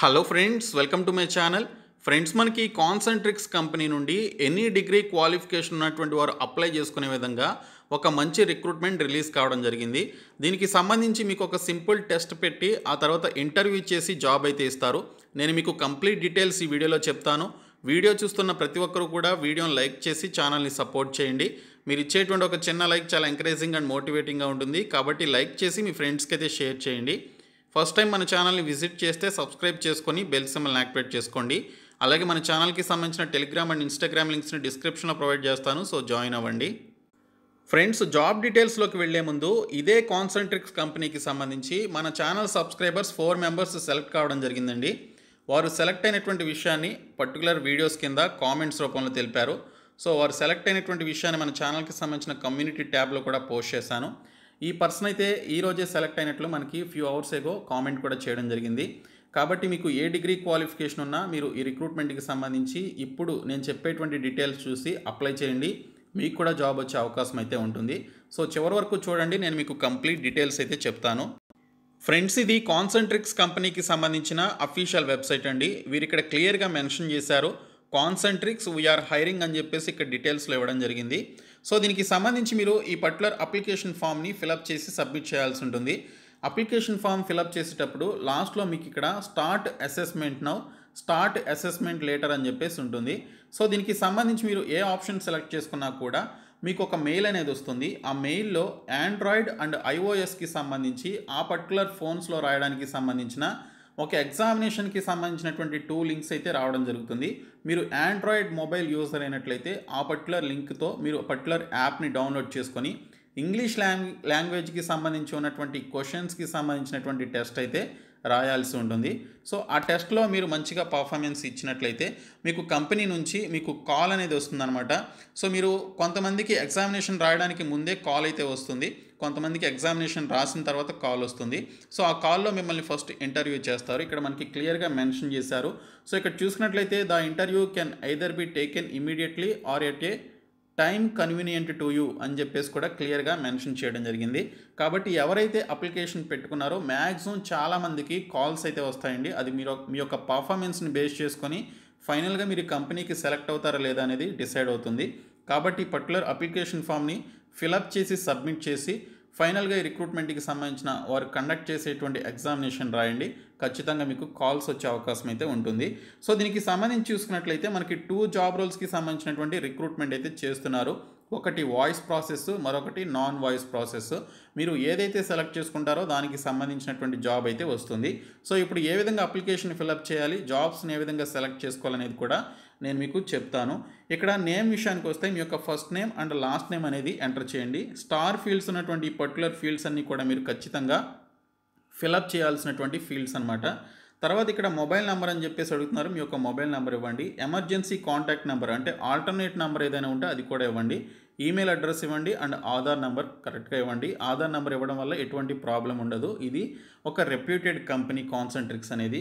hello friends welcome to my channel friends మనకి Concentrix company నుండి any degree qualification ఉన్నటువంటి వారు అప్లై చేసుకునే విధంగా ఒక మంచి రిక్రూట్మెంట్ రిలీజ్ కావడం జరిగింది దీనికి సంబంధించి మీకు ఒక సింపుల్ టెస్ట్ పెట్టి ఆ తర్వాత ఇంటర్వ్యూ చేసి జాబ్ అయితే ఇస్తారు నేను మీకు కంప్లీట్ డీటెయిల్స్ ఈ వీడియోలో చెప్తాను వీడియో చూస్తున్న ప్రతి ఒక్కరు కూడా వీడియోని లైక్ చేసి ఛానల్ని సపోర్ట్ చేయండి మీరు ఇచ్చేటువంటి ఒక చిన్న లైక్ చాలా ఎంకరేజింగ్ అండ్ మోటివేటింగ్గా ఉంటుంది కాబట్టి లైక్ చేసి మీ ఫ్రెండ్స్కి అయితే షేర్ చేయండి ఫస్ట్ టైం మన ఛానల్ని విజిట్ చేస్తే సబ్స్క్రైబ్ చేసుకొని బెల్ సిమ్మల్ని యాక్టివేట్ చేసుకోండి అలాగే మన ఛానల్కి సంబంధించిన టెలిగ్రామ్ అండ్ ఇన్స్టాగ్రామ్ లింక్స్ని డిస్క్రిప్షన్లో ప్రొవైడ్ చేస్తాను సో జాయిన్ అవ్వండి ఫ్రెండ్స్ జాబ్ డీటెయిల్స్లోకి వెళ్లే ముందు ఇదే కాన్సన్ట్రిక్స్ కంపెనీకి సంబంధించి మన channel subscribers four members select కావడం జరిగిందండి వారు సెలెక్ట్ అయినటువంటి విషయాన్ని పర్టికులర్ వీడియోస్ కింద కామెంట్స్ రూపంలో తెలిపారు సో వారు సెలెక్ట్ అయినటువంటి విషయాన్ని మన ఛానల్కి సంబంధించిన కమ్యూనిటీ ట్యాబ్లో కూడా పోస్ట్ చేశాను ఈ పర్సన్ అయితే ఈరోజే సెలెక్ట్ అయినట్లు మనకి ఫ్యూ అవర్స్ ఏగో కామెంట్ కూడా చేయడం జరిగింది కాబట్టి మీకు ఏ డిగ్రీ క్వాలిఫికేషన్ ఉన్నా మీరు ఈ రిక్రూట్మెంట్కి సంబంధించి ఇప్పుడు నేను చెప్పేటువంటి డీటెయిల్స్ చూసి అప్లై చేయండి మీకు కూడా జాబ్ వచ్చే అవకాశం అయితే ఉంటుంది సో చివరి వరకు చూడండి నేను మీకు కంప్లీట్ డీటెయిల్స్ అయితే చెప్తాను ఫ్రెండ్స్ ఇది కాన్సంట్రిక్స్ కంపెనీకి సంబంధించిన అఫీషియల్ వెబ్సైట్ అండి వీరు ఇక్కడ క్లియర్గా మెన్షన్ చేశారు కాన్సన్ట్రిక్స్ వీఆర్ హైరింగ్ అని చెప్పేసి ఇక్కడ డీటెయిల్స్లో ఇవ్వడం జరిగింది సో దీనికి సంబంధించి మీరు ఈ పర్టికులర్ అప్లికేషన్ ఫామ్ని ఫిలప్ చేసి సబ్మిట్ చేయాల్సి ఉంటుంది అప్లికేషన్ ఫామ్ ఫిలప్ చేసేటప్పుడు లాస్ట్లో మీకు ఇక్కడ start assessment now start assessment later అని చెప్పేసి ఉంటుంది సో దీనికి సంబంధించి మీరు ఏ ఆప్షన్ సెలెక్ట్ చేసుకున్నా కూడా మీకు ఒక మెయిల్ అనేది వస్తుంది ఆ మెయిల్లో ఆండ్రాయిడ్ అండ్ ఐఓఎస్కి సంబంధించి ఆ పర్టికులర్ ఫోన్స్లో రాయడానికి సంబంధించిన ఒక ఎగ్జామినేషన్కి సంబంధించినటువంటి టూ లింక్స్ అయితే రావడం జరుగుతుంది మీరు ఆండ్రాయిడ్ మొబైల్ యూజర్ అయినట్లయితే ఆ పర్టికులర్ లింక్తో మీరు పర్టికులర్ యాప్ని డౌన్లోడ్ చేసుకొని ఇంగ్లీష్ లాంగ్ లాంగ్వేజ్కి సంబంధించి ఉన్నటువంటి క్వశ్చన్స్కి సంబంధించినటువంటి టెస్ట్ అయితే రాయాల్సి ఉంటుంది సో ఆ టెస్ట్లో మీరు మంచిగా పర్ఫార్మెన్స్ ఇచ్చినట్లయితే మీకు కంపెనీ నుంచి మీకు కాల్ అనేది వస్తుందన్నమాట సో మీరు కొంతమందికి ఎగ్జామినేషన్ రాయడానికి ముందే కాల్ అయితే వస్తుంది కొంతమందికి ఎగ్జామినేషన్ రాసిన తర్వాత కాల్ వస్తుంది సో ఆ కాల్లో మిమ్మల్ని ఫస్ట్ ఇంటర్వ్యూ చేస్తారు ఇక్కడ మనకి క్లియర్గా మెన్షన్ చేశారు సో ఇక్కడ చూసినట్లయితే the interview can either be taken immediately or at a time convenient to you అని చెప్పేసి కూడా క్లియర్గా మెన్షన్ చేయడం జరిగింది కాబట్టి ఎవరైతే అప్లికేషన్ పెట్టుకున్నారో మ్యాక్సిమం చాలామందికి కాల్స్ అయితే వస్తాయండి అది మీరు మీ యొక్క పర్ఫార్మెన్స్ని బేస్ చేసుకొని ఫైనల్గా మీరు కంపెనీకి సెలెక్ట్ అవుతారా లేదా అనేది డిసైడ్ అవుతుంది కాబట్టి పర్టికులర్ అప్లికేషన్ ఫామ్ని ఫిలప్ చేసి సబ్మిట్ చేసి ఫైనల్గా ఈ రిక్రూట్మెంట్కి సంబంధించిన వారు కండక్ట్ చేసేటువంటి ఎగ్జామినేషన్ రాయండి ఖచ్చితంగా మీకు కాల్స్ వచ్చే అవకాశం అయితే ఉంటుంది సో దీనికి సంబంధించి చూసుకున్నట్లయితే మనకి టూ జాబ్ రోల్స్కి సంబంధించినటువంటి రిక్రూట్మెంట్ అయితే చేస్తున్నారు ఒకటి వాయిస్ ప్రాసెస్ మరొకటి నాన్ వాయిస్ ప్రాసెస్ మీరు ఏదైతే సెలెక్ట్ చేసుకుంటారో దానికి సంబంధించినటువంటి జాబ్ అయితే వస్తుంది సో ఇప్పుడు ఏ విధంగా అప్లికేషన్ ఫిలప్ చేయాలి జాబ్స్ని ఏ విధంగా సెలెక్ట్ చేసుకోవాలనేది కూడా నేను మీకు చెప్తాను ఇక్కడ నేమ్ విషయానికి వస్తే మీ యొక్క first name and last name అనేది ఎంటర్ చేయండి స్టార్ ఫీల్డ్స్ ఉన్నటువంటి పర్టికులర్ ఫీల్డ్స్ అన్నీ కూడా మీరు ఖచ్చితంగా ఫిలప్ చేయాల్సినటువంటి ఫీల్డ్స్ అనమాట తర్వాత ఇక్కడ మొబైల్ నెంబర్ అని చెప్పేసి అడుగుతున్నారు మీ యొక్క మొబైల్ నెంబర్ ఇవ్వండి ఎమర్జెన్సీ కాంటాక్ట్ నెంబర్ అంటే ఆల్టర్నేట్ నెంబర్ ఏదైనా ఉంటే అది కూడా ఇవ్వండి ఈమెయిల్ అడ్రస్ ఇవ్వండి అండ్ ఆధార్ నెంబర్ కరెక్ట్గా ఇవ్వండి ఆధార్ నెంబర్ ఇవ్వడం వల్ల ఎటువంటి ప్రాబ్లం ఉండదు ఇది ఒక రెప్యూటెడ్ కంపెనీ కాన్సంట్రిక్స్ అనేది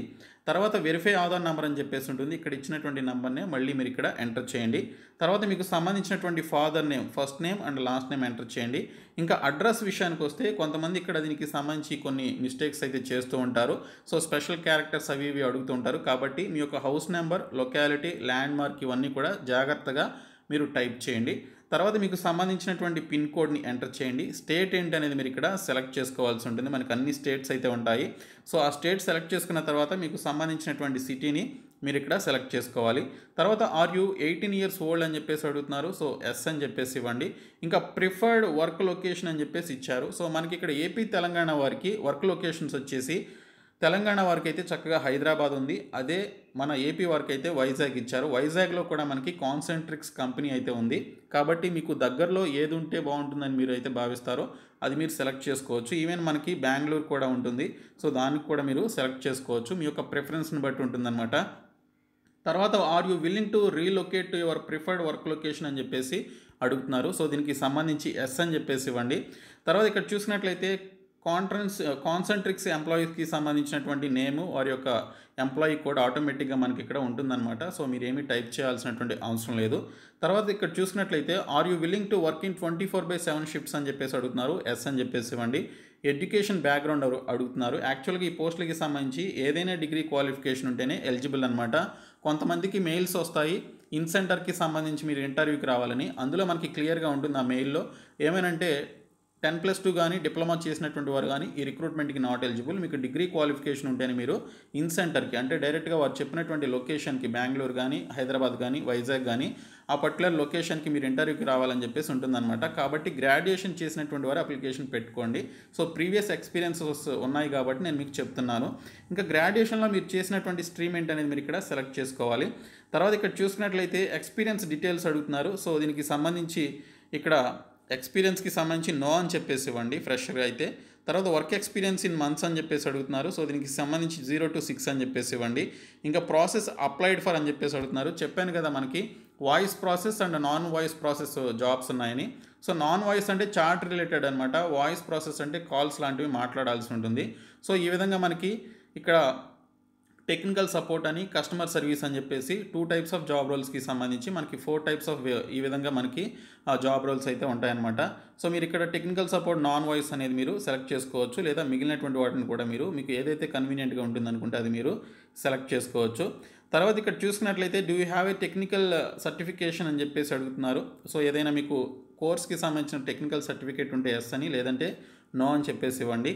తర్వాత వెరిఫై ఆధార్ నెంబర్ అని చెప్పేసి ఉంటుంది ఇక్కడ ఇచ్చినటువంటి నెంబర్నే మళ్ళీ మీరు ఇక్కడ ఎంటర్ చేయండి తర్వాత మీకు సంబంధించినటువంటి father name first name and last name enter చేయండి ఇంకా అడ్రస్ విషయానికి వస్తే కొంతమంది ఇక్కడ దీనికి సంబంధించి కొన్ని మిస్టేక్స్ అయితే చేస్తూ ఉంటారు సో స్పెషల్ క్యారెక్టర్స్ అవి ఇవి అడుగుతూ ఉంటారు కాబట్టి మీ యొక్క house number locality landmark ఇవన్నీ కూడా జాగ్రత్తగా మీరు టైప్ చేయండి తర్వాత మీకు సంబంధించినటువంటి పిన్ కోడ్ని ఎంటర్ చేయండి స్టేట్ ఏంటి అనేది మీరు ఇక్కడ సెలెక్ట్ చేసుకోవాల్సి ఉంటుంది మనకు అన్ని స్టేట్స్ అయితే ఉంటాయి సో ఆ స్టేట్ సెలెక్ట్ చేసుకున్న తర్వాత మీకు సంబంధించినటువంటి సిటీని మీరు ఇక్కడ సెలెక్ట్ చేసుకోవాలి తర్వాత are you eighteen years old అని చెప్పేసి అడుగుతున్నారు సో ఎస్ అని చెప్పేసి ఇవ్వండి ఇంకా ప్రిఫర్డ్ వర్క్ లొకేషన్ అని చెప్పేసి ఇచ్చారు సో మనకి ఇక్కడ ఏపీ తెలంగాణ వారికి వర్క్ లొకేషన్స్ వచ్చేసి తెలంగాణ వారికి అయితే చక్కగా హైదరాబాద్ ఉంది అదే మన ఏపీ వారికి అయితే వైజాగ్ ఇచ్చారు వైజాగ్లో కూడా మనకి కాన్సెంట్రిక్స్ కంపెనీ అయితే ఉంది కాబట్టి మీకు దగ్గరలో ఏది ఉంటే బాగుంటుందని మీరు అయితే భావిస్తారో అది మీరు సెలెక్ట్ చేసుకోవచ్చు ఈవెన్ మనకి బెంగళూరు కూడా ఉంటుంది సో దానికి కూడా మీరు సెలెక్ట్ చేసుకోవచ్చు మీ యొక్క ప్రిఫరెన్స్ని బట్టి ఉంటుందన్నమాట తర్వాత are you willing to relocate to your preferred work location అని చెప్పేసి అడుగుతున్నారు సో దీనికి సంబంధించి ఎస్ అని చెప్పేసి ఇవ్వండి తర్వాత ఇక్కడ చూసినట్లయితే కాంట్రన్స్ కాన్సంట్రిక్స్ ఎంప్లాయీస్కి సంబంధించినటువంటి నేము వారి యొక్క ఎంప్లాయీ కోడ్ ఆటోమేటిక్గా మనకి ఇక్కడ ఉంటుందన్నమాట సో మీరు ఏమీ టైప్ చేయాల్సినటువంటి అవసరం లేదు తర్వాత ఇక్కడ చూసినట్లయితే are you willing to work in twenty four by seven shifts అని చెప్పేసి అడుగుతున్నారు ఎస్ అని చెప్పేసి ఇవ్వండి ఎడ్యుకేషన్ బ్యాక్గ్రౌండ్ అడుగుతున్నారు యాక్చువల్గా ఈ పోస్టులకి సంబంధించి ఏదైనా డిగ్రీ క్వాలిఫికేషన్ ఉంటేనే ఎలిజిబుల్ అనమాట కొంతమందికి మెయిల్స్ వస్తాయి ఇన్సెంటర్కి సంబంధించి మీరు ఇంటర్వ్యూకి రావాలని అందులో మనకి క్లియర్గా ఉంటుంది ఆ మెయిల్లో ఏమైనా టెన్ ప్లస్ టూ కానీ డిప్లొమా చేసినటువంటి వారు కానీ ఈ రిక్రూట్మెంట్కి నాట్ ఎలిజిబుల్ మీకు డిగ్రీ క్వాలిఫికేషన్ ఉంటేనే మీరు ఇన్ సెంటర్కి అంటే డైరెక్ట్గా వారు చెప్పినటువంటి లొకేషన్కి బెంగళూరు కానీ హైదరాబాద్ కానీ వైజాగ్ కానీ ఆ పర్టికులర్ లొకేషన్కి మీరు ఇంటర్వ్యూకి రావాలని చెప్పేసి ఉంటుందన్నమాట కాబట్టి గ్రాడ్యుయేషన్ చేసినటువంటి వారు అప్లికేషన్ పెట్టుకోండి సో ప్రీవియస్ ఎక్స్పీరియన్సెస్ ఉన్నాయి కాబట్టి నేను మీకు చెప్తున్నాను ఇంకా గ్రాడ్యుయేషన్లో మీరు చేసినటువంటి స్ట్రీమ్ ఏంటనేది మీరు ఇక్కడ సెలెక్ట్ చేసుకోవాలి తర్వాత ఇక్కడ చూసుకున్నట్లయితే ఎక్స్పీరియన్స్ డీటెయిల్స్ అడుగుతున్నారు సో దీనికి సంబంధించి ఇక్కడ ఎక్స్పీరియన్స్కి సంబంధించి నో అని చెప్పేసి ఇవ్వండి ఫ్రెష్గా అయితే తర్వాత వర్క్ ఎక్స్పీరియన్స్ ఇన్ మంత్స్ అని చెప్పేసి అడుగుతున్నారు సో దీనికి సంబంధించి జీరో టు సిక్స్ అని చెప్పేసి ఇవ్వండి ఇంకా ప్రాసెస్ అప్లైడ్ ఫర్ అని చెప్పేసి అడుగుతున్నారు చెప్పాను కదా మనకి voice process and non voice process jobs ఉన్నాయని సో నాన్ వాయిస్ అంటే చార్ట్ రిలేటెడ్ అనమాట వాయిస్ ప్రాసెస్ అంటే కాల్స్ లాంటివి మాట్లాడాల్సి ఉంటుంది సో ఈ విధంగా మనకి ఇక్కడ టెక్నికల్ సపోర్ట్ అని కస్టమర్ సర్వీస్ అని చెప్పేసి టూ టైప్స్ ఆఫ్ జాబ్ రోల్స్కి సంబంధించి మనకి ఫోర్ టైప్స్ ఆఫ్ ఈ విధంగా మనకి జాబ్ రోల్స్ అయితే ఉంటాయన్నమాట సో మీరు ఇక్కడ టెక్నికల్ సపోర్ట్ నాన్ వాయిస్ అనేది మీరు సెలెక్ట్ చేసుకోవచ్చు లేదా మిగిలినటువంటి వాటిని కూడా మీరు మీకు ఏదైతే కన్వీనియంట్గా ఉంటుందనుకుంటే అది మీరు సెలెక్ట్ చేసుకోవచ్చు తర్వాత ఇక్కడ చూసుకున్నట్లయితే do you have a technical certification అని చెప్పేసి అడుగుతున్నారు సో ఏదైనా మీకు కోర్స్కి సంబంధించిన టెక్నికల్ సర్టిఫికేట్ ఉంటే ఎస్ అని లేదంటే నో అని చెప్పేసి ఇవ్వండి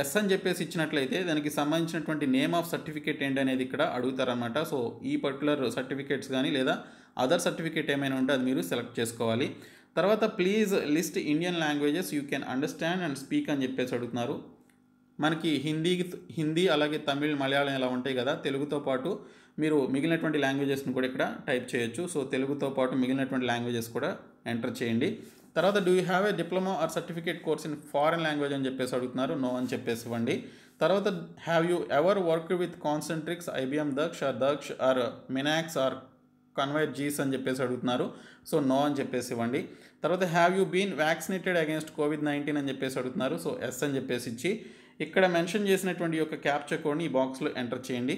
ఎస్ అని చెప్పేసి ఇచ్చినట్లయితే దానికి సంబంధించినటువంటి నేమ్ ఆఫ్ సర్టిఫికేట్ అనేది ఇక్కడ అడుగుతారనమాట సో ఈ పర్టికులర్ సర్టిఫికేట్స్ కానీ లేదా అదర్ సర్టిఫికేట్ ఏమైనా ఉంటే అది మీరు సెలెక్ట్ చేసుకోవాలి తర్వాత please list Indian languages you can understand and speak అని చెప్పేసి అడుగుతున్నారు మనకి హిందీ హిందీ అలాగే తమిళ్ మలయాళం ఇలా ఉంటాయి కదా తెలుగుతో పాటు మీరు మిగిలినటువంటి లాంగ్వేజెస్ని కూడా ఇక్కడ టైప్ చేయొచ్చు సో తెలుగుతో పాటు మిగిలినటువంటి లాంగ్వేజెస్ కూడా ఎంటర్ చేయండి తర్వాత do you have a diploma or certificate course in foreign language అని చెప్పేసి అడుగుతున్నారు నో అని చెప్పేసి ఇవ్వండి తర్వాత have you ever work with Concentrix IBM Daksh or Daksh or Minacs or Convergys అని చెప్పేసి అడుగుతున్నారు సో నో అని చెప్పేసి ఇవ్వండి తర్వాత have you been vaccinated against COVID nineteen అని చెప్పేసి అడుగుతున్నారు సో ఎస్ అని చెప్పేసి ఇచ్చి ఇక్కడ మెన్షన్ చేసినటువంటి యొక్క క్యాప్చర్ కోడ్ని ఈ బాక్స్లో ఎంటర్ చేయండి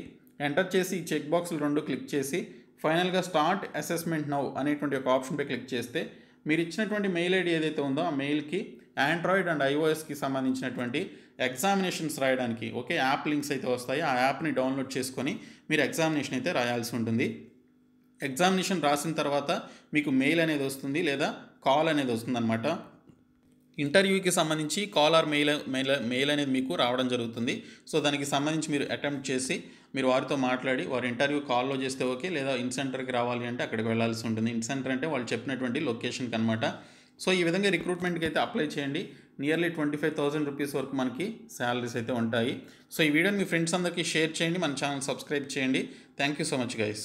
ఎంటర్ చేసి ఈ చెక్ బాక్స్లు రెండు క్లిక్ చేసి ఫైనల్గా స్టార్ట్ అసెస్మెంట్ నౌ అనేటువంటి ఒక ఆప్షన్పై క్లిక్ చేస్తే మీరు ఇచ్చినటువంటి మెయిల్ ఐడి ఏదైతే ఉందో ఆ మెయిల్కి ఆండ్రాయిడ్ అండ్ ఐఓఎస్కి సంబంధించినటువంటి ఎగ్జామినేషన్స్ రాయడానికి ఓకే యాప్ లింక్స్ అయితే వస్తాయి ఆ యాప్ని డౌన్లోడ్ చేసుకొని మీరు ఎగ్జామినేషన్ అయితే రాయాల్సి ఉంటుంది ఎగ్జామినేషన్ రాసిన తర్వాత మీకు మెయిల్ అనేది వస్తుంది లేదా కాల్ అనేది వస్తుంది అనమాట ఇంటర్వ్యూకి సంబంధించి call or mail mail mail అనేది మీకు రావడం జరుగుతుంది సో దానికి సంబంధించి మీరు అటెంప్ట్ చేసి మీరు వారితో మాట్లాడి వారు ఇంటర్వ్యూ కాల్లో చేస్తే ఓకే లేదా ఇన్ సెంటర్కి రావాలి అంటే అక్కడికి వెళ్ళాల్సి ఉంటుంది ఇన్ సెంటర్ అంటే వాళ్ళు చెప్పినటువంటి లొకేషన్కి అనమాట సో ఈ విధంగా రిక్రూట్మెంట్కి అయితే అప్లై చేయండి nearly twenty five thousand rupees వరకు మనకి శాలరీస్ అయితే ఉంటాయి సో ఈ వీడియోని మీ ఫ్రెండ్స్ అందరికీ షేర్ చేయండి మన ఛానల్ సబ్స్క్రైబ్ చేయండి thank you so much guys